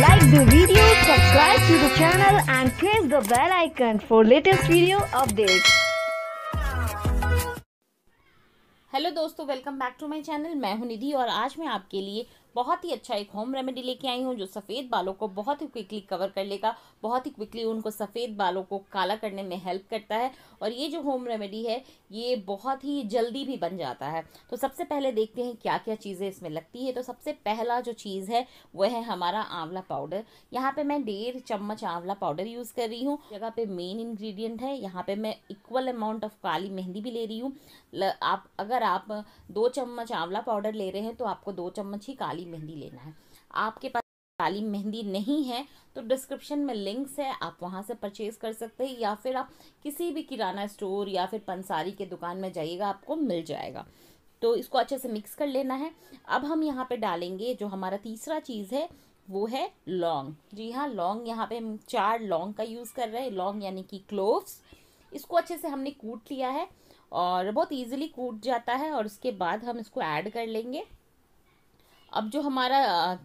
Like the video, subscribe to the channel and press the bell icon for latest video updates. Hello दोस्तों welcome back to my channel मैं हूं निधि और आज मैं आपके लिए बहुत ही अच्छा एक होम रेमेडी लेके आई हूँ जो सफ़ेद बालों को बहुत ही क्विकली कवर कर लेगा बहुत ही क्विकली उनको सफ़ेद बालों को काला करने में हेल्प करता है और ये जो होम रेमेडी है ये बहुत ही जल्दी भी बन जाता है तो सबसे पहले देखते हैं क्या क्या चीज़ें इसमें लगती है तो सबसे पहला जो चीज़ है वह है हमारा आंवला पाउडर यहाँ पर मैं डेढ़ चम्मच आंवला पाउडर यूज़ कर रही हूँ जगह पर मेन इन्ग्रीडियंट है यहाँ पर मैं इक्वल अमाउंट ऑफ काली मेहंदी भी ले रही हूँ आप अगर आप दो चम्मच आंवला पाउडर ले रहे हैं तो आपको दो चम्मच ही काली काली मेहंदी लेना है आपके पास काली मेहंदी नहीं है तो डिस्क्रिप्शन में लिंक्स है आप वहाँ से परचेज़ कर सकते हैं या फिर आप किसी भी किराना स्टोर या फिर पंसारी के दुकान में जाइएगा आपको मिल जाएगा तो इसको अच्छे से मिक्स कर लेना है अब हम यहाँ पे डालेंगे जो हमारा तीसरा चीज़ है वो है लौंग जी हाँ लौंग यहाँ पे हम चार लौंग का यूज़ कर रहे हैं लौंग यानी कि क्लोव्स इसको अच्छे से हमने कूट लिया है और बहुत ईजिली कूट जाता है और उसके बाद हम इसको ऐड कर लेंगे अब जो हमारा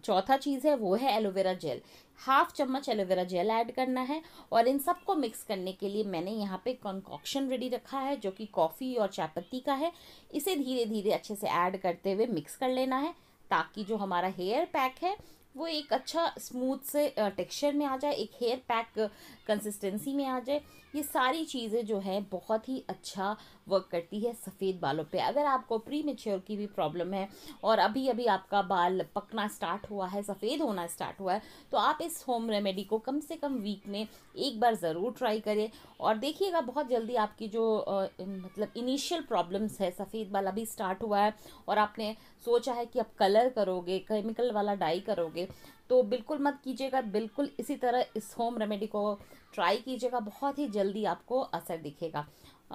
चौथा चीज़ है वो है एलोवेरा जेल हाफ चम्मच एलोवेरा जेल ऐड करना है और इन सबको मिक्स करने के लिए मैंने यहाँ पे कॉन्कॉक्शन रेडी रखा है जो कि कॉफ़ी और चाय पत्ती का है इसे धीरे धीरे अच्छे से ऐड करते हुए मिक्स कर लेना है ताकि जो हमारा हेयर पैक है वो एक अच्छा स्मूथ से टेक्सचर में आ जाए एक हेयर पैक कंसिस्टेंसी में आ जाए ये सारी चीज़ें जो है बहुत ही अच्छा वर्क करती है सफ़ेद बालों पे अगर आपको प्री मेच्योर की भी प्रॉब्लम है और अभी अभी आपका बाल पकना स्टार्ट हुआ है सफ़ेद होना स्टार्ट हुआ है तो आप इस होम रेमेडी को कम से कम वीक में एक बार ज़रूर ट्राई करें और देखिएगा बहुत जल्दी आपकी जो आ, मतलब इनिशियल प्रॉब्लम्स है सफ़ेद बाल अभी स्टार्ट हुआ है और आपने सोचा है कि आप कलर करोगे केमिकल वाला डाई करोगे सके तो बिल्कुल मत कीजिएगा बिल्कुल इसी तरह इस होम रेमेडी को ट्राई कीजिएगा बहुत ही जल्दी आपको असर दिखेगा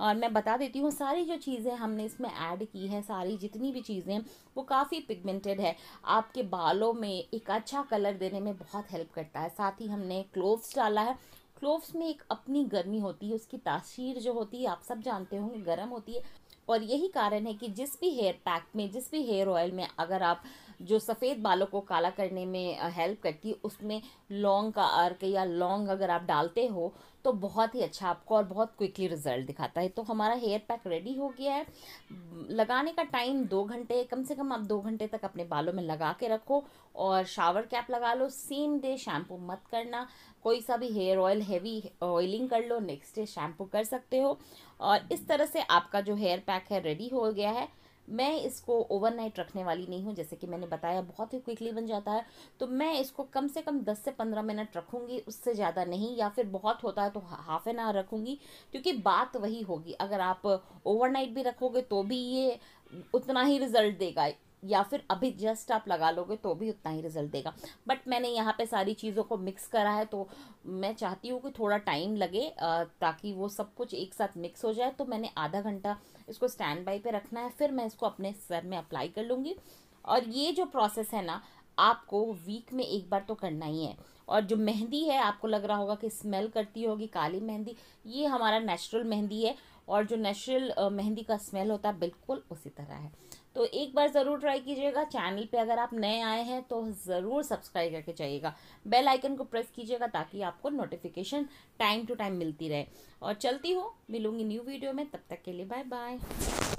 और मैं बता देती हूँ सारी जो चीज़ें हमने इसमें ऐड की हैं सारी जितनी भी चीज़ें वो काफ़ी पिगमेंटेड है आपके बालों में एक अच्छा कलर देने में बहुत हेल्प करता है साथ ही हमने क्लोव्स डाला है क्लोव्स में एक अपनी गर्मी होती है उसकी तासीर जो होती है आप सब जानते होंगे गर्म होती है और यही कारण है कि जिस भी हेयर पैक में जिस भी हेयर ऑयल में अगर आप जो सफ़ेद बालों को काला करने में हेल्प करती है उसमें लौंग का अर्क या लौंग अगर आप डालते हो तो बहुत ही अच्छा आपको और बहुत क्विकली रिजल्ट दिखाता है तो हमारा हेयर पैक रेडी हो गया है लगाने का टाइम दो घंटे कम से कम आप दो घंटे तक अपने बालों में लगा के रखो और शावर कैप लगा लो सेम डे शैम्पू मत करना कोई सा भी हेयर ऑयल हैवी ऑयलिंग कर लो नेक्स्ट डे शैम्पू कर सकते हो और इस तरह से आपका जो हेयर पैक है रेडी हो गया है मैं इसको ओवरनाइट रखने वाली नहीं हूँ जैसे कि मैंने बताया बहुत ही क्विकली बन जाता है तो मैं इसको कम से कम दस से पंद्रह मिनट रखूँगी उससे ज़्यादा नहीं या फिर बहुत होता है तो हाफ एन आवर रखूँगी क्योंकि बात वही होगी अगर आप ओवरनाइट भी रखोगे तो भी ये उतना ही रिज़ल्ट देगा या फिर अभी जस्ट आप लगा लोगे तो भी उतना ही रिजल्ट देगा बट मैंने यहाँ पे सारी चीज़ों को मिक्स करा है तो मैं चाहती हूँ कि थोड़ा टाइम लगे ताकि वो सब कुछ एक साथ मिक्स हो जाए तो मैंने आधा घंटा इसको स्टैंड बाई पर रखना है फिर मैं इसको अपने सर में अप्लाई कर लूँगी और ये जो प्रोसेस है ना आपको वीक में एक बार तो करना ही है और जो मेहंदी है आपको लग रहा होगा कि स्मेल करती होगी काली मेहंदी ये हमारा नेचुरल मेहंदी है और जो नेचुरल मेहंदी का स्मेल होता है बिल्कुल उसी तरह है तो एक बार ज़रूर ट्राई कीजिएगा चैनल पे अगर आप नए आए हैं तो ज़रूर सब्सक्राइब करके जाइएगा बेल आइकन को प्रेस कीजिएगा ताकि आपको नोटिफिकेशन टाइम टू टाइम मिलती रहे और चलती हो मिलूंगी न्यू वीडियो में तब तक के लिए बाय बाय